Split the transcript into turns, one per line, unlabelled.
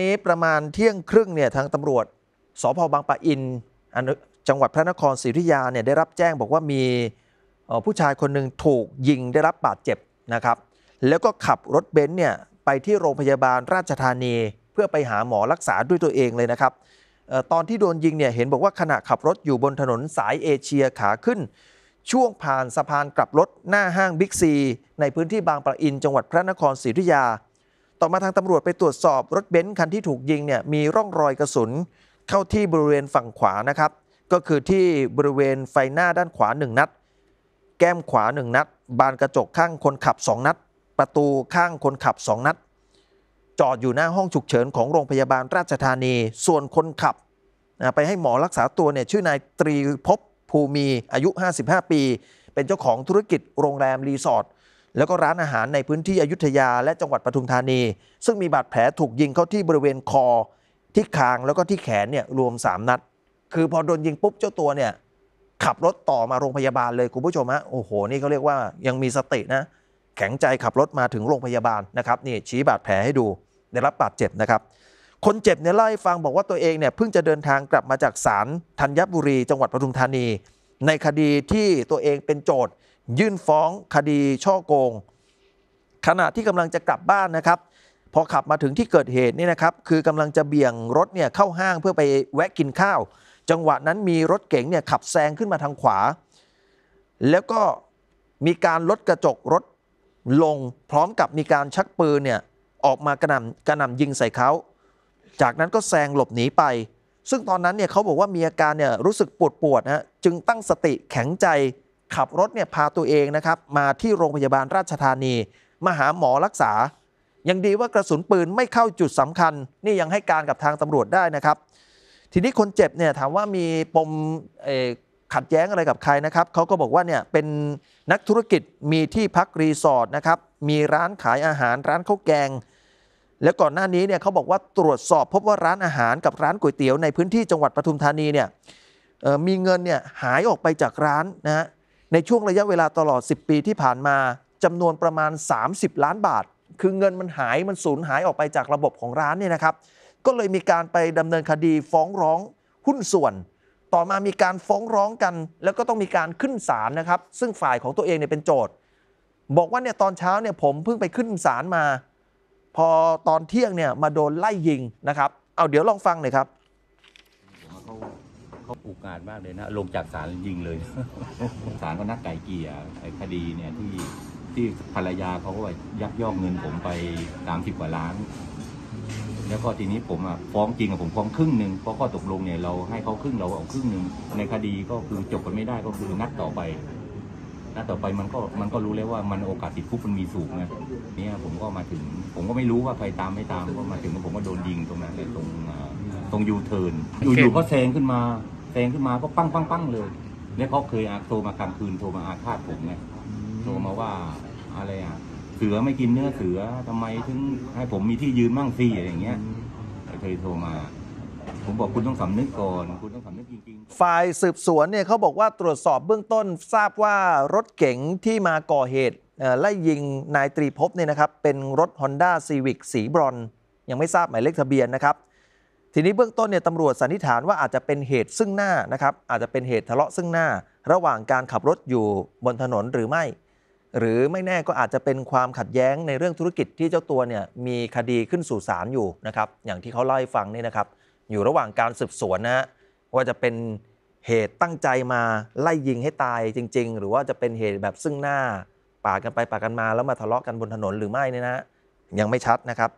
นี้ประมาณเที่ยงครึ่งเนี่ยทางตำรวจสพบางปะอินจังหวัดพระนครศรีธยุยาเนี่ยได้รับแจ้งบอกว่ามีผู้ชายคนหนึ่งถูกยิงได้รับบาดเจ็บนะครับแล้วก็ขับรถเบนซ์เนี่ยไปที่โรงพยาบาลราชธานี เพื่อไปหาหมอรักษาด้วยตัวเองเลยนะครับ ตอนที่โดนยิงเนี่ยเห็นบอกว่าขณะขับรถอยู่บนถนนสายเอเชียขาขึ้น ช่วงผ่านสะพานกลับรถหน้าห้างบิ๊กซี ในพื้นที่บางปะอินจังหวัดพระนครศรีธยุยาต่อมาทางตำรวจไปตรวจสอบรถเบนซ์คันที่ถูกยิงเนี่ยมีร่องรอยกระสุนเข้าที่บริเวณฝั่งขวานะครับก็คือที่บริเวณไฟหน้าด้านขวา 1 นัด แก้มขวา 1 นัด บานกระจกข้างคนขับ 2 นัด ประตูข้างคนขับ 2 นัด จอดอยู่หน้าห้องฉุกเฉินของโรงพยาบาลราชธานีส่วนคนขับ ไปให้หมอรักษาตัวเนี่ยชื่อนายตรีภพภูมีอายุ 55 ปี เป็นเจ้าของธุรกิจโรงแรมรีสอร์ทแล้วก็ร้านอาหารในพื้นที่อยุธยาและจังหวัดปทุมธานี ซึ่งมีบาดแผลถูกยิงเข้าที่บริเวณคอ ที่คางแล้วก็ที่แขนเนี่ยรวม 3 นัด คือพอโดนยิงปุ๊บเจ้าตัวเนี่ยขับรถต่อมาโรงพยาบาลเลย คุณผู้ชมฮะโอ้โหนี่เขาเรียกว่ายังมีสตินะแข็งใจขับรถมาถึงโรงพยาบาลนะครับนี่ ชี้บาดแผลให้ดูได้รับบาดเจ็บนะครับคนเจ็บเนี่ยเล่าให้ฟังบอกว่าตัวเองเนี่ยเพิ่งจะเดินทางกลับมาจากศาลธัญบุรี จังหวัดปทุมธานี ในคดีที่ตัวเองเป็นโจทย์ยื่นฟ้อง คดีช่อโกง ขณะที่กำลังจะกลับบ้านนะครับ พอขับมาถึงที่เกิดเหตุนี่นะครับ คือกำลังจะเบี่ยงรถเนี่ยเข้าห้างเพื่อไปแวะกินข้าว จังหวะนั้นมีรถเก๋งเนี่ยขับแซงขึ้นมาทางขวา แล้วก็มีการลดกระจกรถลง พร้อมกับมีการชักปืนเนี่ยออกมากระหน่ำกระหน่ำยิงใส่เขาจากนั้นก็แซงหลบหนีไป ซึ่งตอนนั้นเนี่ยเขาบอกว่ามีอาการเนี่ยรู้สึกปวดปวดนะจึงตั้งสติแข็งใจขับรถเนี่ยพาตัวเองนะครับมาที่โรงพยาบาลราชธานีมาหาหมอรักษา ยังดีว่ากระสุนปืนไม่เข้าจุดสำคัญ นี่ยังให้การกับทางตำรวจได้นะครับ ทีนี้คนเจ็บเนี่ยถามว่ามีปมขัดแย้งอะไรกับใครนะครับเขาก็บอกว่าเนี่ยเป็นนักธุรกิจมีที่พักรีสอร์ทนะครับ มีร้านขายอาหารร้านข้าวแกง แล้วก่อนหน้านี้เนี่ยเขาบอกว่าตรวจสอบพบว่าร้านอาหารกับร้านก๋วยเตี๋ยวในพื้นที่จังหวัดปทุมธานีเนี่ยมีเงินเนี่ยหายออกไปจากร้านนะฮะในช่วงระยะเวลาตลอด 10 ปีที่ผ่านมาจำนวนประมาณ 30 ล้านบาท คือเงินมันหายมันสูญหายออกไปจากระบบของร้านเนี่ยนะครับ ก็เลยมีการไปดำเนินคดีฟ้องร้องหุ้นส่วน ต่อมามีการฟ้องร้องกัน แล้วก็ต้องมีการขึ้นศาลนะครับ ซึ่งฝ่ายของตัวเองเนี่ยเป็นโจทย์ บอกว่าเนี่ยตอนเช้าเนี่ยผมเพิ่งไปขึ้นศาลมา พอตอนเที่ยงเนี่ยมาโดนไล่ยิงนะครับเอาเดี๋ยวลองฟังหน่อยครับ
เขาอุกอาจมากเลยนะลงจากศาลยิงเลย ศาลก็นัดไก่เกี่ยคดีเนี่ย ที่ที่ภรรยาเขาว่ยักยอกเงินผมไปสามสิบกว่าล้าน แล้วก็ทีนี้ผมอ่ะฟ้องจริงอะผมฟ้องครึ่งหนึ่งเพราะข้อตกลงเนี่ยเราให้เขาครึ่งเราเอาครึ่งหนึ่ง ในคดีก็คือจบกันไม่ได้ก็คือนัดต่อไปนัดต่อไปมันก็มันก็รู้แล้วว่ามันโอกาสติดคุกมันมีสูงนะเนี่ยผมก็มาถึงผมก็ไม่รู้ว่า ใครตามไม่ตามก็มาถึงผมก็โดนยิงตรงนั้นตรงตรงยูเทิร์นอยู่ๆก็แซงขึ้นมาแซงขึ้นมาก็ปั้งปั้งปั้งเลยเนี่ยเขาเคยอาโทรมากลางคืน โทรมาอาฆาตผมไงโทรมาว่าอะไรอ่ะ เสือไม่กินเนื้อเสือทำไมถึงให้ผมมีที่ยืนมั่งซี่อะไรอย่างเงี้ยเคยโทรมา ผมบอกคุณต้องสำนึกก่อนคุณต้องสำนึก
จริงๆฝ่ายสืบสวนเนี่ยเขาบอกว่าตรวจสอบเบื้องต้นทราบว่ารถเก๋งที่มาก่อเหตุไล่ยิงนายตรีภพเนี่ยนะครับ เป็นรถ Honda Civic สีบรอนยังไม่ทราบหมายเลขทะเบียนนะครับทีนี้เบื้องต้นเนี่ยตำรวจสันนิษฐานว่าอาจจะเป็นเหตุซึ่งหน้านะครับ อาจจะเป็นเหตุทะเลาะซึ่งหน้า ระหว่างการขับรถอยู่บนถนนหรือไม่ หรือไม่แน่ก็อาจจะเป็นความขัดแย้งในเรื่องธุรกิจที่เจ้าตัวเนี่ยมีคดีขึ้นสู่ศาลอยู่นะครับอย่างที่เขาเล่าให้ฟังนี่นะครับ อยู่ระหว่างการสืบสวนนะฮะว่าจะเป็นเหตุตั้งใจมาไล่ยิงให้ตายจริง ๆ หรือว่าจะเป็นเหตุแบบซึ่งหน้าปากกันไปปากกันมา แล้วมาทะเลาะกันบนถนนหรือไม่เนี่ยนะยังไม่ชัดนะครับ